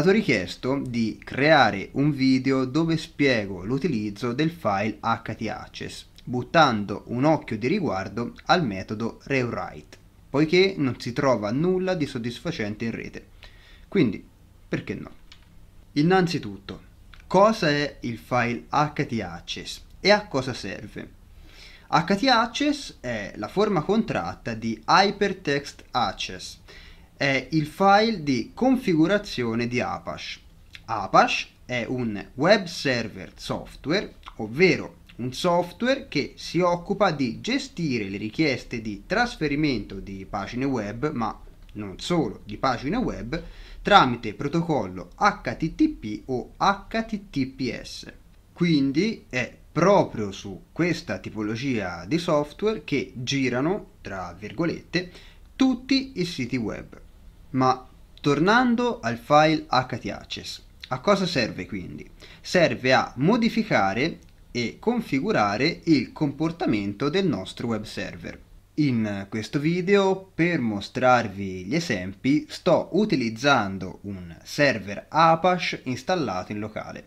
stato richiesto di creare un video dove spiego l'utilizzo del file htaccess, buttando un occhio di riguardo al metodo rewrite, poiché non si trova nulla di soddisfacente in rete. Quindi, perché no? Innanzitutto, cosa è il file htaccess e a cosa serve? HT Access è la forma contratta di Hypertext Access è il file di configurazione di Apache. Apache è un web server software, ovvero un software che si occupa di gestire le richieste di trasferimento di pagine web, ma non solo di pagine web, tramite protocollo HTTP o HTTPS. Quindi è proprio su questa tipologia di software che girano, tra virgolette, tutti i siti web. Ma tornando al file htaccess, a cosa serve quindi? Serve a modificare e configurare il comportamento del nostro web server. In questo video, per mostrarvi gli esempi, sto utilizzando un server Apache installato in locale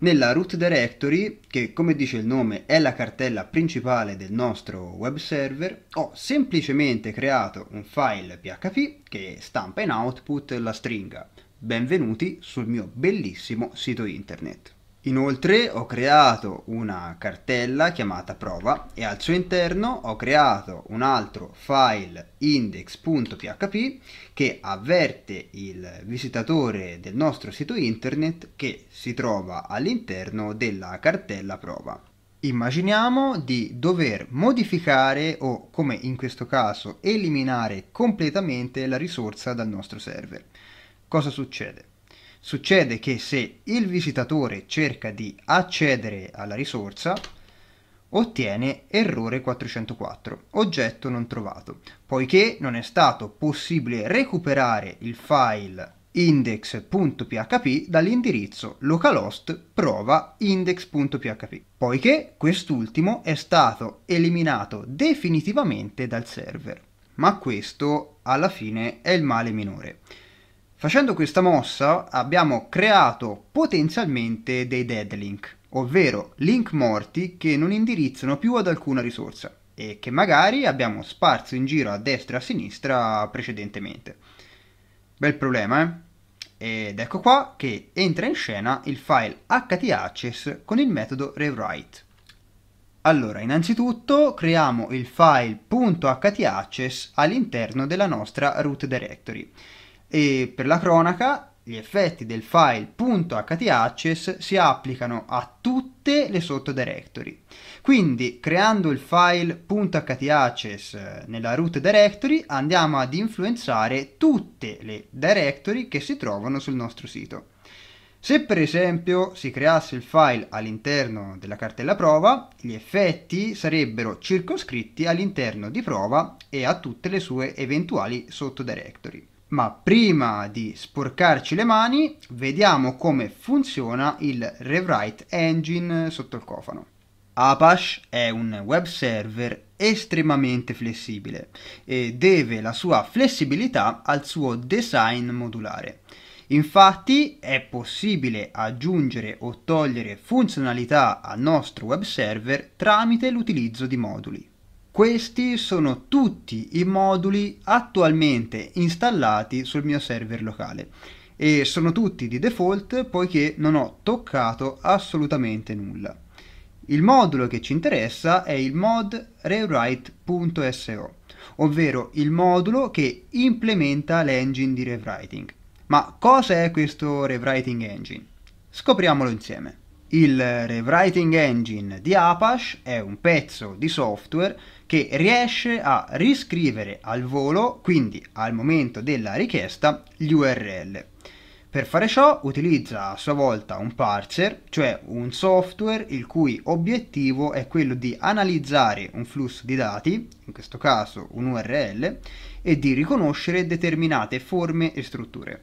nella root directory, che come dice il nome è la cartella principale del nostro web server, ho semplicemente creato un file PHP che stampa in output la stringa benvenuti sul mio bellissimo sito internet. Inoltre ho creato una cartella chiamata prova e al suo interno ho creato un altro file index.php che avverte il visitatore del nostro sito internet che si trova all'interno della cartella prova. Immaginiamo di dover modificare o, come in questo caso, eliminare completamente la risorsa dal nostro server. Cosa succede? Succede che se il visitatore cerca di accedere alla risorsa, ottiene errore 404, oggetto non trovato, poiché non è stato possibile recuperare il file index.php dall'indirizzo localhost prova index.php, poiché quest'ultimo è stato eliminato definitivamente dal server. Ma questo alla fine è il male minore. Facendo questa mossa abbiamo creato potenzialmente dei dead link, ovvero link morti che non indirizzano più ad alcuna risorsa e che magari abbiamo sparso in giro a destra e a sinistra precedentemente. Bel problema, eh? Ed ecco qua che entra in scena il file htaccess con il metodo rewrite. Allora, innanzitutto creiamo il file .htaccess all'interno della nostra root directory e per la cronaca gli effetti del file .htaccess si applicano a tutte le sottodirectory. Quindi creando il file .htaccess eh, nella root directory andiamo ad influenzare tutte le directory che si trovano sul nostro sito. Se per esempio si creasse il file all'interno della cartella prova, gli effetti sarebbero circoscritti all'interno di prova e a tutte le sue eventuali sottodirectory. Ma prima di sporcarci le mani, vediamo come funziona il Rewrite Engine sotto il cofano. Apache è un web server estremamente flessibile e deve la sua flessibilità al suo design modulare. Infatti è possibile aggiungere o togliere funzionalità al nostro web server tramite l'utilizzo di moduli. Questi sono tutti i moduli attualmente installati sul mio server locale e sono tutti di default poiché non ho toccato assolutamente nulla. Il modulo che ci interessa è il mod rewrite.so, ovvero il modulo che implementa l'engine di rewriting. Ma cosa è questo rewriting engine? Scopriamolo insieme. Il Rewriting Engine di Apache è un pezzo di software che riesce a riscrivere al volo, quindi al momento della richiesta, gli URL. Per fare ciò utilizza a sua volta un parser, cioè un software il cui obiettivo è quello di analizzare un flusso di dati, in questo caso un URL, e di riconoscere determinate forme e strutture.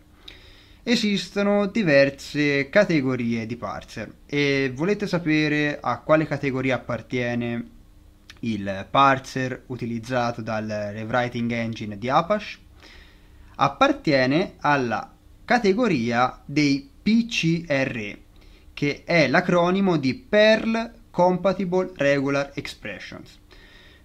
Esistono diverse categorie di parser e volete sapere a quale categoria appartiene il parser utilizzato dal rewriting engine di Apache? Appartiene alla categoria dei PCRE, che è l'acronimo di Perl Compatible Regular Expressions.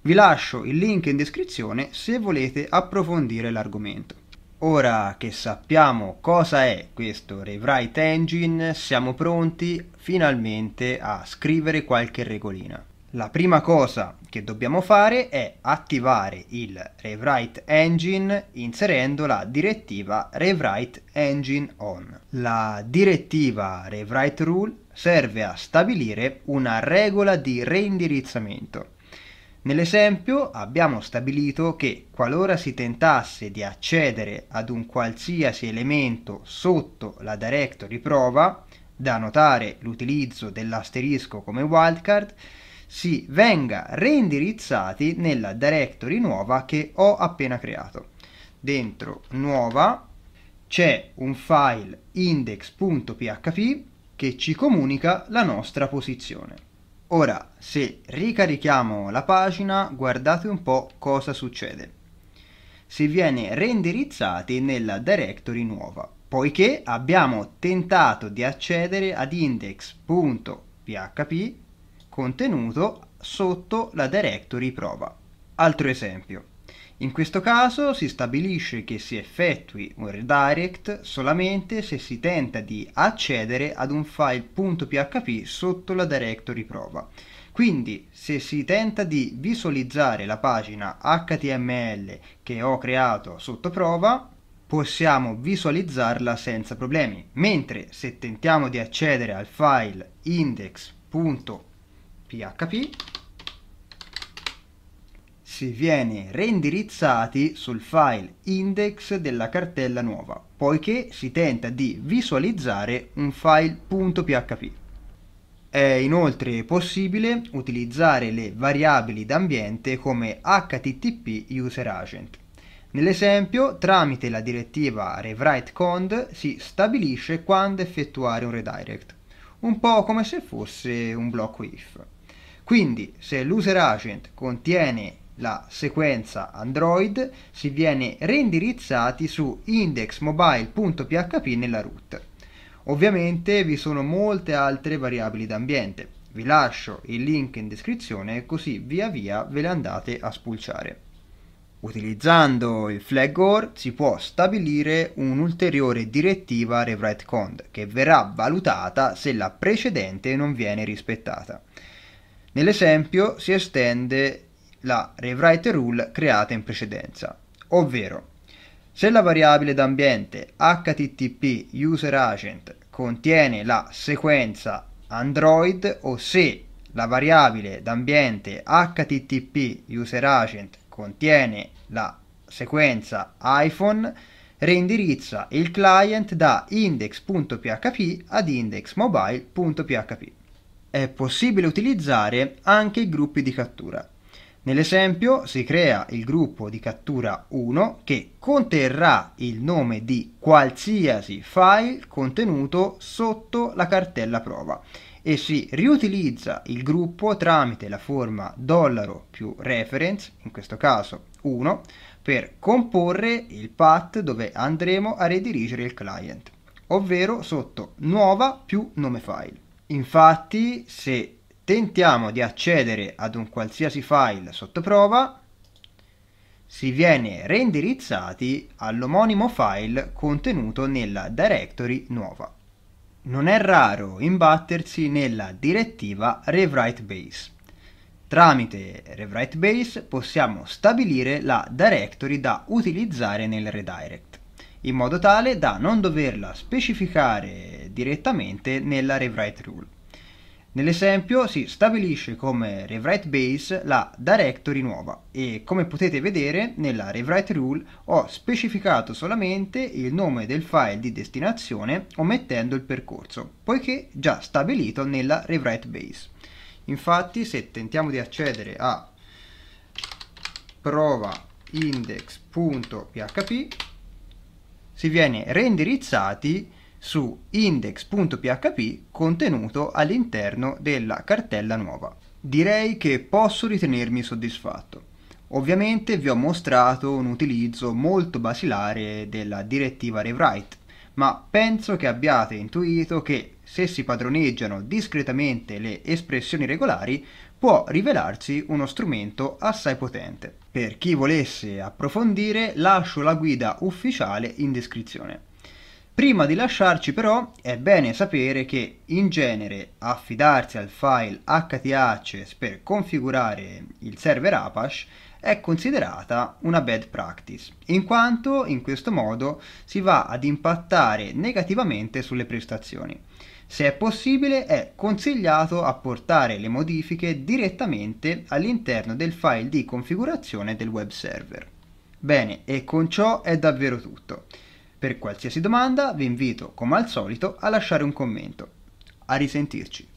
Vi lascio il link in descrizione se volete approfondire l'argomento. Ora che sappiamo cosa è questo rewrite engine, siamo pronti finalmente a scrivere qualche regolina. La prima cosa che dobbiamo fare è attivare il rewrite engine inserendo la direttiva rewrite engine on. La direttiva rewrite rule serve a stabilire una regola di reindirizzamento Nell'esempio abbiamo stabilito che qualora si tentasse di accedere ad un qualsiasi elemento sotto la directory prova, da notare l'utilizzo dell'asterisco come wildcard, si venga reindirizzati nella directory nuova che ho appena creato. Dentro nuova c'è un file index.php che ci comunica la nostra posizione. Ora, se ricarichiamo la pagina, guardate un po' cosa succede. Si viene reindirizzati nella directory nuova, poiché abbiamo tentato di accedere ad index.php contenuto sotto la directory prova. Altro esempio. In questo caso si stabilisce che si effettui un redirect solamente se si tenta di accedere ad un file .php sotto la directory prova. Quindi se si tenta di visualizzare la pagina HTML che ho creato sotto prova, possiamo visualizzarla senza problemi, mentre se tentiamo di accedere al file index.php si viene reindirizzati sul file index della cartella nuova, poiché si tenta di visualizzare un file .php. È inoltre possibile utilizzare le variabili d'ambiente come http user agent. Nell'esempio, tramite la direttiva rewrite si stabilisce quando effettuare un redirect, un po' come se fosse un blocco if. Quindi, se l'user agent contiene la sequenza Android si viene reindirizzati su indexmobile.php nella root. Ovviamente vi sono molte altre variabili d'ambiente. Vi lascio il link in descrizione così via via ve le andate a spulciare. Utilizzando il flag OR si può stabilire un'ulteriore direttiva rewrite cond che verrà valutata se la precedente non viene rispettata. Nell'esempio si estende la rewrite rule creata in precedenza, ovvero se la variabile d'ambiente http user agent contiene la sequenza Android o se la variabile d'ambiente http user agent contiene la sequenza iPhone reindirizza il client da index.php ad indexmobile.php. È possibile utilizzare anche i gruppi di cattura. Nell'esempio si crea il gruppo di cattura 1 che conterrà il nome di qualsiasi file contenuto sotto la cartella prova e si riutilizza il gruppo tramite la forma dollaro più reference, in questo caso 1, per comporre il path dove andremo a redirigere il client, ovvero sotto nuova più nome file. Infatti, se tentiamo di accedere ad un qualsiasi file sotto prova, si viene reindirizzati all'omonimo file contenuto nella directory nuova. Non è raro imbattersi nella direttiva rewrite Tramite rewrite possiamo stabilire la directory da utilizzare nel redirect, in modo tale da non doverla specificare direttamente nella rewrite rule. Nell'esempio si stabilisce come rewrite base la directory nuova e come potete vedere nella rewrite rule ho specificato solamente il nome del file di destinazione omettendo il percorso, poiché già stabilito nella rewrite base. Infatti se tentiamo di accedere a prova index.php si viene reindirizzati su index.php contenuto all'interno della cartella nuova. Direi che posso ritenermi soddisfatto. Ovviamente vi ho mostrato un utilizzo molto basilare della direttiva rewrite, ma penso che abbiate intuito che se si padroneggiano discretamente le espressioni regolari può rivelarsi uno strumento assai potente. Per chi volesse approfondire lascio la guida ufficiale in descrizione. Prima di lasciarci però è bene sapere che in genere affidarsi al file htaccess per configurare il server Apache è considerata una bad practice, in quanto in questo modo si va ad impattare negativamente sulle prestazioni. Se è possibile è consigliato apportare le modifiche direttamente all'interno del file di configurazione del web server. Bene, e con ciò è davvero tutto. Per qualsiasi domanda vi invito, come al solito, a lasciare un commento. A risentirci.